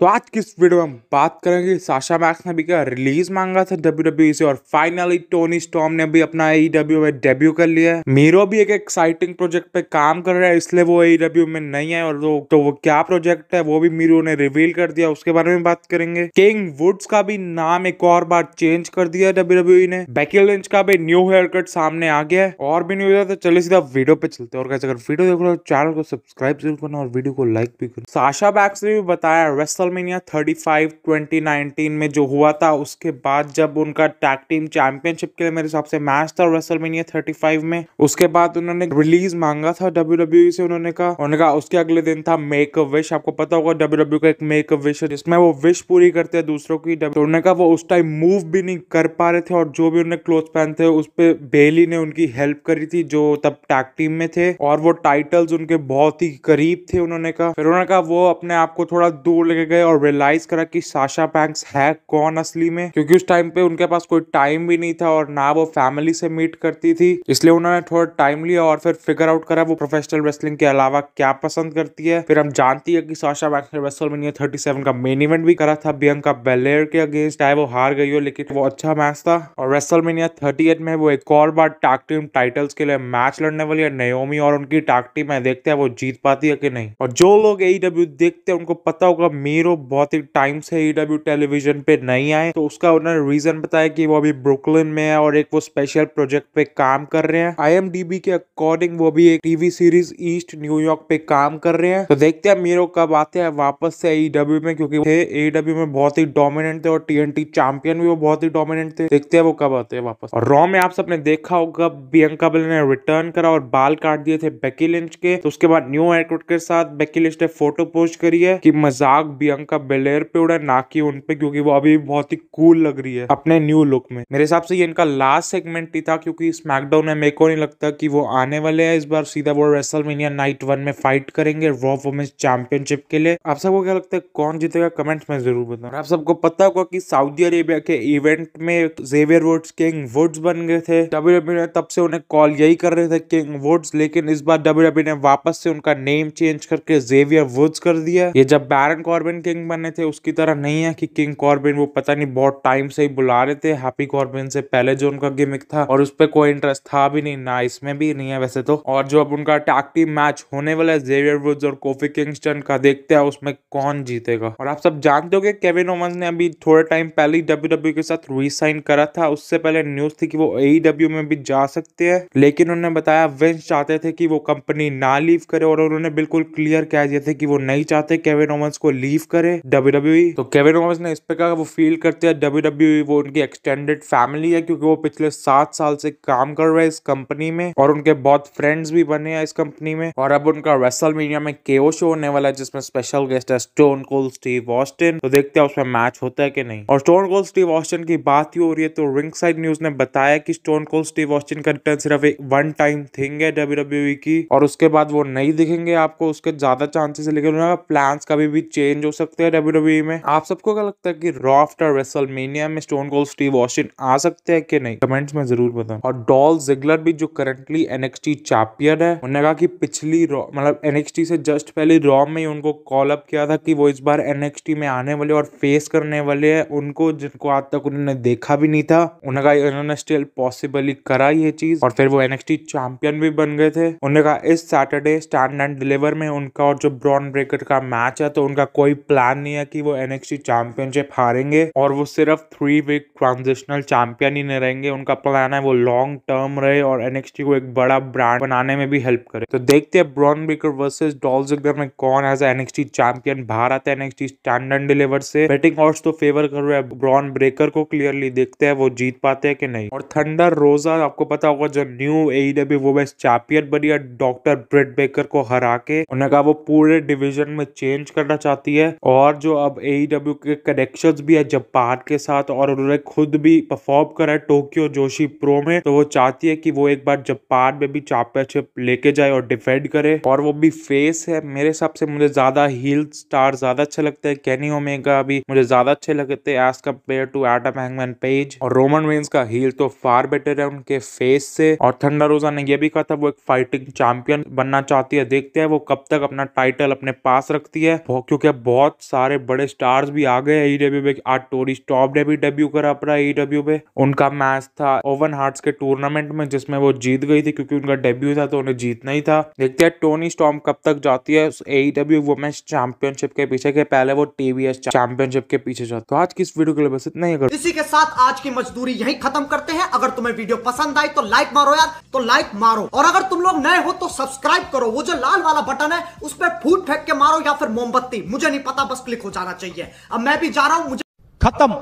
तो आज की इस वीडियो में हम बात करेंगे साशा मैक्स ने भी क्या रिलीज मांगा था डब्ल्यू डब्ल्यू e से और फाइनली टोनी स्टॉम ने भी अपना ई डब्ल्यू e में डेब्यू कर लिया है मीरो भी एक एक्साइटिंग प्रोजेक्ट पे काम कर रहा है इसलिए वो ई डब्ल्यू e में नहीं है और वो तो वो क्या प्रोजेक्ट है वो भी मीरो ने रिवील कर दिया उसके बारे में बात करेंगे किंग वुड्स का भी नाम एक और बार चेंज कर दिया डब्ल्यू डब्ल्यू ने बैकी लिंच का भी न्यू हेयर कट सामने आ गया है और भी न्यूज है तो चलिए सीधा वीडियो पे चलते और कैसे अगर वीडियो देख रहे हो चैनल को सब्सक्राइब जरूर करना और वीडियो को लाइक भी करना साशा बैक्स ने भी बताया वेस्टल WrestleMania thirty five twenty nineteen में जो हुआ था उसके बाद जब उनका टैग टीम चैंपियनशिप के लिए मेरे हिसाब से मैच था रेसलमेनिया थर्टी फाइव में उसके बाद उन्होंने रिलीज मांगा था डब्ल्यू डब्ल्यू e से उन्होंने कहा उन्होंने कहा उसके अगले दिन था मेक अ विश आपको पता होगा डब्ल्यू डब्ल्यू e का एक मेक अ विश है जिसमें वो विश पूरी करते हैं दूसरों की डब्ल्यू तो उन्होंने कहा वो उस टाइम मूव भी नहीं कर पा रहे थे और जो भी उन्होंने क्लोथ पहन थे उस पर बेली ने उनकी हेल्प करी थी जो तब टैग टीम में थे और वो टाइटल्स उनके बहुत ही करीब थे उन्होंने कहा फिर उन्होंने कहा वो अपने आप को थोड़ा दूर लेके गए गए और रियलाइज करा कि साशा बैंक्स है कौन असली में क्योंकि उस टाइम पे उनके पास कोई टाइम भी नहीं था और ना वो फैमिली से मीट करती थी इसलिए उन्होंने थोड़ा टाइम लिया और फिर फिगर आउट करा वो प्रोफेशनल रेसलिंग के अलावा क्या पसंद करती है फिर हम जानती है कि साशा बैंक्स ने रेसलमेनिया 37 का मेन इवेंट भी करा था बियंका बेलेयर के अगेंस्ट आए वो हार गई हो लेकिन वो अच्छा मैच था और रेसलमेनिया थर्टी में वो एक और बार टाक टीम टाइटल्स के लिए मैच लड़ने वाली है नयोमी और उनकी टाक टीम है देखते हैं वो जीत पाती है कि नहीं और जो लोग ए e देखते हैं उनको पता होगा मीर हीरो बहुत ही टाइम से ईडब्ल्यू e टेलीविजन पे नहीं आए तो उसका उन्होंने रीजन बताया कि वो अभी ब्रुकलिन में है और एक वो स्पेशल प्रोजेक्ट पे काम कर रहे हैं आईएमडीबी के अकॉर्डिंग वो भी एक टीवी सीरीज ईस्ट न्यूयॉर्क पे काम कर रहे हैं तो देखते हैं मीरो कब आते हैं वापस से ईडब्ल्यू e में क्योंकि थे ईडब्ल्यू e में बहुत ही डोमिनेंट थे और टीएनटी चैंपियन भी वो बहुत ही डोमिनेंट थे देखते हैं वो कब आते हैं वापस और रॉ में आप सबने देखा होगा बियंका बेल ने रिटर्न करा और बाल काट दिए थे बेकी लिंच के तो उसके बाद न्यू एयरकोट के साथ बेकी लिंच ने फोटो पोस्ट करी है कि मजाक बियंका रंग का बेलेयर पे उड़ा ना कि उनपे क्योंकि वो अभी बहुत ही कूल लग रही है अपने न्यू लुक में मेरे हिसाब से ये इनका लास्ट सेगमेंट ही था क्योंकि स्मैकडाउन में मेरे को नहीं लगता कि वो आने वाले हैं इस बार सीधा वो रेसलमेनिया नाइट वन में फाइट करेंगे रॉ वुमेन्स चैंपियनशिप के लिए आप सबको क्या लगता है कौन जीतेगा कमेंट्स में जरूर बताना आप सबको पता होगा की सऊदी अरेबिया के इवेंट में जेवियर वुड्स किंग वुड्स बन गए थे डब्ल्यू e ने तब से उन्हें कॉल यही कर रहे थे किंग वुड्स लेकिन इस बार डब्ल्यू e ने वापस से उनका नेम चेंज करके जेवियर वुड्स कर दिया ये जब बैरन कॉर्बिन किंग बने थे उसकी तरह नहीं है कि किंग कॉर्बिन वो पता नहीं बहुत टाइम से ही बुला रहे थे हैप्पी कॉर्बिन से पहले जो उनका गिमिक था और उस पर कोई इंटरेस्ट था भी नहीं ना इसमें भी नहीं है वैसे तो और जो अब उनका टैग टीम मैच होने वाला है जेवियर वुड्स और कोफी किंगस्टन का देखते हैं उसमें कौन जीतेगा और आप सब जानते हो कि केविन ओमन्स ने अभी थोड़े टाइम पहले ही डब्ल्यू डब्ल्यू e के साथ रीसाइन करा था उससे पहले न्यूज थी कि वो ए डब्ल्यू e में भी जा सकते हैं लेकिन उन्होंने बताया विंस चाहते थे कि वो कंपनी ना लीव करे और उन्होंने बिल्कुल क्लियर कह दिया था कि वो नहीं चाहते केविन ओमन्स को लीव करे डब्ल्यू e। तो केविन ओवंस ने इस पे कहा वो फील करते हैं डब्ल्यू e, वो उनकी एक्सटेंडेड फैमिली है क्योंकि वो पिछले सात साल से काम कर रहे हैं इस कंपनी में और उनके बहुत फ्रेंड्स भी बने हैं इस कंपनी में और अब उनका रेसल मीडिया में के शो होने वाला है जिसमें स्पेशल गेस्ट है स्टोन कोल स्टीव ऑस्टिन तो देखते हैं उसमें मैच होता है कि नहीं और स्टोन कोल स्टीव ऑस्टिन की बात ही हो रही है तो रिंग साइड न्यूज ने बताया कि स्टोन कोल स्टीव ऑस्टिन का रिटर्न सिर्फ एक वन टाइम थिंग है डब्ल्यू e की और उसके बाद वो नहीं दिखेंगे आपको उसके ज्यादा चांसेस है लेकिन उनका प्लान कभी भी चेंज हो सकते हैं डब्ल्यू डब्ल्यू e में आप सबको क्या लगता है कि रॉ आफ्टर रेसलमेनिया में स्टोन कोल्ड स्टीव ऑस्टिन आ सकते हैं कि नहीं कमेंट्स में जरूर बताएं और डॉल जिगलर भी जो करंटली एनएक्सटी चैंपियन है उन्होंने कहा कि पिछली मतलब एनएक्सटी से जस्ट पहले रॉ में ही उनको कॉल अप किया था कि वो इस बार एनएक्सटी में आने वाले और फेस करने वाले हैं उनको जिनको आज तक उन्होंने देखा भी नहीं था उन्होंने कहा उन्होंने स्टिल पॉसिबली करा ये चीज और फिर वो एनएक्सटी चैंपियन भी बन गए थे उन्होंने कहा इस सैटरडे स्टैंड एंड डिलीवर में उनका और जो ब्रॉन ब्रेकर का मैच है तो उनका कोई प्लान नहीं है कि वो एनएक्सटी चैंपियनशिप हारेंगे और वो सिर्फ थ्री वीक ट्रांजिशनल चैंपियन ही नहीं रहेंगे उनका प्लान है वो लॉन्ग टर्म रहे और एनएक्सटी को एक बड़ा ब्रांड बनाने में भी हेल्प करे तो देखते हैं ब्रॉन ब्रेकर वर्सेज डॉल्स में कौन as NXT champion Bharat NXT stand deliver से बैटिंग ऑर्ड्स तो फेवर कर रहे हैं ब्रॉन ब्रेकर को क्लियरली देखते हैं वो जीत पाते हैं कि नहीं और थंडर रोजा आपको पता होगा जो न्यू वो बेस्ट चैंपियन बनी है डॉक्टर ब्रेड बेकर को हरा के उन्हें कहा वो पूरे डिविजन में चेंज करना चाहती है और जो अब ए e के कनेक्शन भी है जापान के साथ और उन्होंने खुद भी परफॉर्म करा है टोक्यो जोशी प्रो में तो वो चाहती है कि वो एक बार जापान में भी चैंपियनशिप लेके जाए और डिफेंड करे और वो भी फेस है मेरे हिसाब से मुझे ज्यादा हील स्टार ज्यादा अच्छा लगता है कैनी ओमेगा भी मुझे ज्यादा अच्छे लगते हैं as compared to Adam Hangman Page और रोमन वेन्स का हील तो फार बेटर है उनके फेस से और थंडा रोजा ने यह भी कहा था वो एक फाइटिंग चैंपियन बनना चाहती है देखते हैं वो कब तक अपना टाइटल अपने पास रखती है क्योंकि बहुत बहुत सारे बड़े स्टार्स भी आ गए ईडब्ल्यू पे आज टोरी स्टॉप ने भी डेब्यू करा अपना ईडब्ल्यू पे उनका मैच था ओवन हार्ट्स के टूर्नामेंट में जिसमें वो जीत गई थी क्योंकि उनका डेब्यू था तो उन्हें जीतना ही था देखते हैं टोनी स्टॉम कब तक जाती है एईडब्ल्यू वुमेन्स चैंपियनशिप के पीछे के पहले वो टीवीएस चैंपियनशिप के पीछे जाती तो आज की इस वीडियो के लिए बस इतना ही अगर इसी के साथ आज की मजदूरी यही खत्म करते हैं अगर तुम्हें वीडियो पसंद आई तो लाइक मारो यार तो लाइक मारो और अगर तुम लोग नए हो तो सब्सक्राइब करो वो जो लाल वाला बटन है उस पर फूट फेंक के मारो या फिर मोमबत्ती मुझे नहीं पता खाता बस क्लिक हो जाना चाहिए अब मैं भी जा रहा हूं मुझे खत्म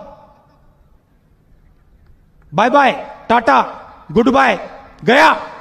bye bye tata good bye गया